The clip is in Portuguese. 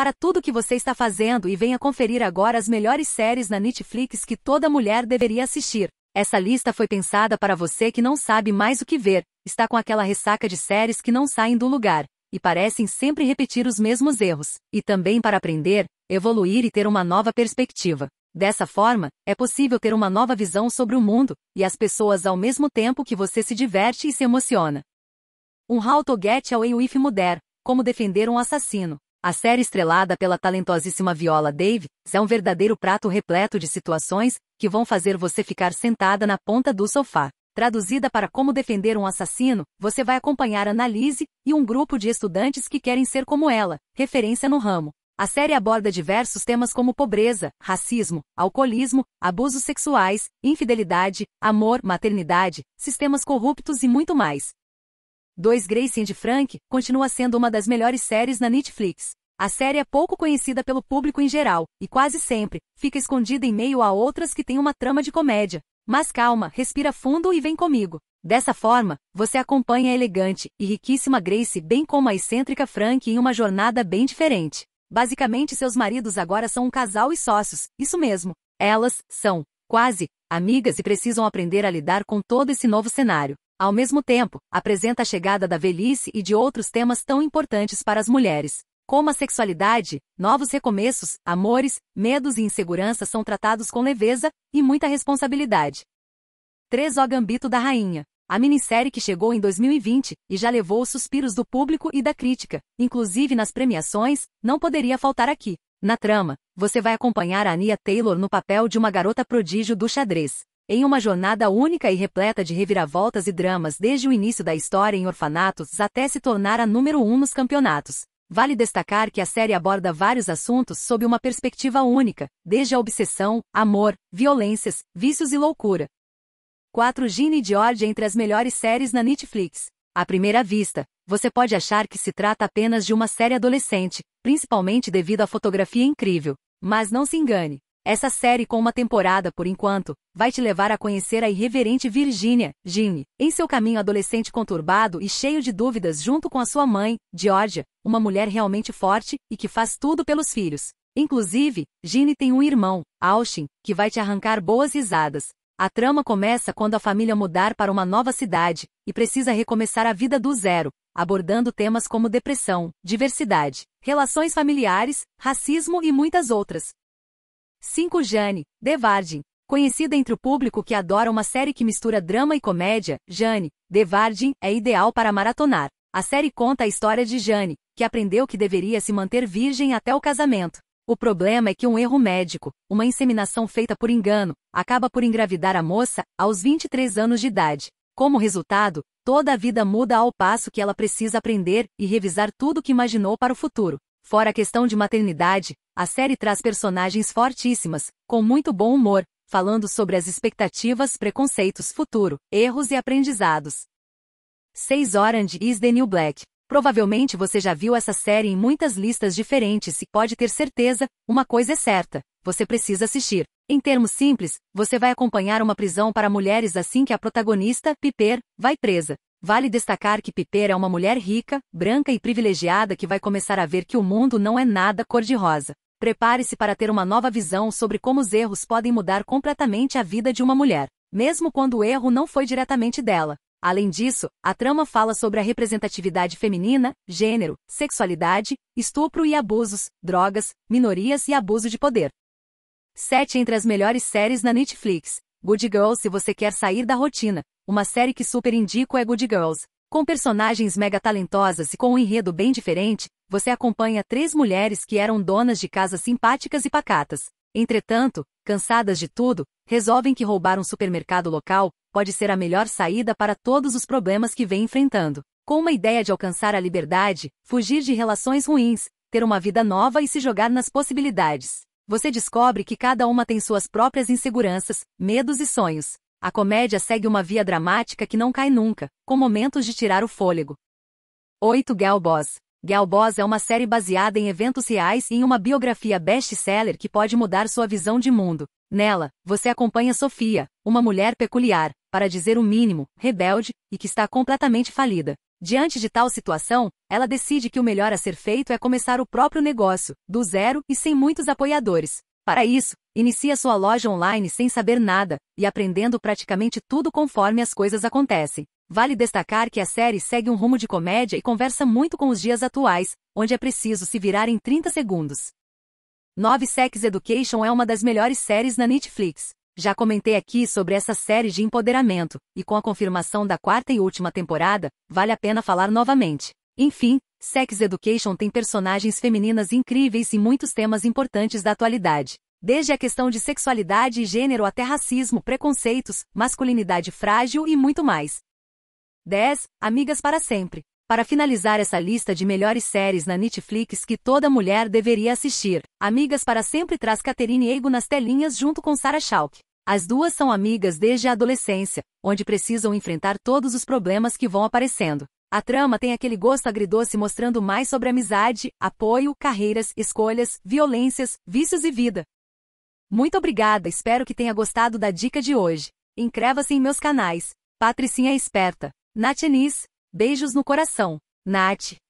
para tudo o que você está fazendo e venha conferir agora as melhores séries na Netflix que toda mulher deveria assistir. Essa lista foi pensada para você que não sabe mais o que ver, está com aquela ressaca de séries que não saem do lugar e parecem sempre repetir os mesmos erros, e também para aprender, evoluir e ter uma nova perspectiva. Dessa forma, é possível ter uma nova visão sobre o mundo e as pessoas ao mesmo tempo que você se diverte e se emociona. Um How to Get Away with Murder, Como Defender um Assassino, a série estrelada pela talentosíssima Viola Davis é um verdadeiro prato repleto de situações que vão fazer você ficar sentada na ponta do sofá. Traduzida para Como Defender um Assassino, você vai acompanhar Annalise e um grupo de estudantes que querem ser como ela, referência no ramo. A série aborda diversos temas como pobreza, racismo, alcoolismo, abusos sexuais, infidelidade, amor, maternidade, sistemas corruptos e muito mais. 2 Grace and Frank continua sendo uma das melhores séries na Netflix. A série é pouco conhecida pelo público em geral, e quase sempre fica escondida em meio a outras que têm uma trama de comédia. Mas calma, respira fundo e vem comigo. Dessa forma, você acompanha a elegante e riquíssima Grace bem como a excêntrica Frank em uma jornada bem diferente. Basicamente, seus maridos agora são um casal e sócios, isso mesmo. Elas são, quase, amigas e precisam aprender a lidar com todo esse novo cenário. Ao mesmo tempo, apresenta a chegada da velhice e de outros temas tão importantes para as mulheres. Como a sexualidade, novos recomeços, amores, medos e inseguranças são tratados com leveza e muita responsabilidade. 3. O Gambito da Rainha. A minissérie que chegou em 2020 e já levou os suspiros do público e da crítica, inclusive nas premiações, não poderia faltar aqui. Na trama, você vai acompanhar a Ania Taylor no papel de uma garota prodígio do xadrez. Em uma jornada única e repleta de reviravoltas e dramas desde o início da história em orfanatos até se tornar a número um nos campeonatos. Vale destacar que a série aborda vários assuntos sob uma perspectiva única, desde a obsessão, amor, violências, vícios e loucura. 4. Gene e George entre as melhores séries na Netflix. À primeira vista, você pode achar que se trata apenas de uma série adolescente, principalmente devido à fotografia incrível. Mas não se engane, essa série com uma temporada por enquanto, vai te levar a conhecer a irreverente Virginia, Jean, em seu caminho adolescente conturbado e cheio de dúvidas junto com a sua mãe, Georgia, uma mulher realmente forte e que faz tudo pelos filhos. Inclusive, Gene tem um irmão, Austin, que vai te arrancar boas risadas. A trama começa quando a família mudar para uma nova cidade e precisa recomeçar a vida do zero, abordando temas como depressão, diversidade, relações familiares, racismo e muitas outras. 5. Jane, Devardin. Conhecida entre o público que adora uma série que mistura drama e comédia, Jane, Devardin é ideal para maratonar. A série conta a história de Jane, que aprendeu que deveria se manter virgem até o casamento. O problema é que um erro médico, uma inseminação feita por engano, acaba por engravidar a moça aos 23 anos de idade. Como resultado, toda a vida muda ao passo que ela precisa aprender e revisar tudo o que imaginou para o futuro. Fora a questão de maternidade, a série traz personagens fortíssimas, com muito bom humor, falando sobre as expectativas, preconceitos, futuro, erros e aprendizados. 6 Orange is the New Black. Provavelmente você já viu essa série em muitas listas diferentes e pode ter certeza, uma coisa é certa, você precisa assistir. Em termos simples, você vai acompanhar uma prisão para mulheres assim que a protagonista, Piper, vai presa. Vale destacar que Piper é uma mulher rica, branca e privilegiada que vai começar a ver que o mundo não é nada cor-de-rosa. Prepare-se para ter uma nova visão sobre como os erros podem mudar completamente a vida de uma mulher, mesmo quando o erro não foi diretamente dela. Além disso, a trama fala sobre a representatividade feminina, gênero, sexualidade, estupro e abusos, drogas, minorias e abuso de poder. 7 entre as melhores séries na Netflix. Good Girls se você quer sair da rotina. Uma série que super indico é Good Girls. Com personagens mega talentosas e com um enredo bem diferente, você acompanha três mulheres que eram donas de casas simpáticas e pacatas. Entretanto, cansadas de tudo, resolvem que roubar um supermercado local pode ser a melhor saída para todos os problemas que vem enfrentando. Com uma ideia de alcançar a liberdade, fugir de relações ruins, ter uma vida nova e se jogar nas possibilidades. Você descobre que cada uma tem suas próprias inseguranças, medos e sonhos. A comédia segue uma via dramática que não cai nunca, com momentos de tirar o fôlego. 8. Gal Boss é uma série baseada em eventos reais e em uma biografia best-seller que pode mudar sua visão de mundo. Nela, você acompanha Sofia, uma mulher peculiar, para dizer o mínimo, rebelde, e que está completamente falida. Diante de tal situação, ela decide que o melhor a ser feito é começar o próprio negócio, do zero e sem muitos apoiadores. Para isso, inicia sua loja online sem saber nada e aprendendo praticamente tudo conforme as coisas acontecem. Vale destacar que a série segue um rumo de comédia e conversa muito com os dias atuais, onde é preciso se virar em 30 segundos. 9 Sex Education é uma das melhores séries na Netflix. Já comentei aqui sobre essa série de empoderamento, e com a confirmação da quarta e última temporada, vale a pena falar novamente. Enfim, Sex Education tem personagens femininas incríveis e muitos temas importantes da atualidade. Desde a questão de sexualidade e gênero até racismo, preconceitos, masculinidade frágil e muito mais. 10. Amigas para sempre. Para finalizar essa lista de melhores séries na Netflix que toda mulher deveria assistir, Amigas para Sempre traz Catherine Eigo nas telinhas junto com Sarah Chalk. As duas são amigas desde a adolescência, onde precisam enfrentar todos os problemas que vão aparecendo. A trama tem aquele gosto agridoce mostrando mais sobre amizade, apoio, carreiras, escolhas, violências, vícios e vida. Muito obrigada, espero que tenha gostado da dica de hoje. Encreva-se em meus canais. Patricinha é Esperta. Nath Enis. Beijos no coração. Nath.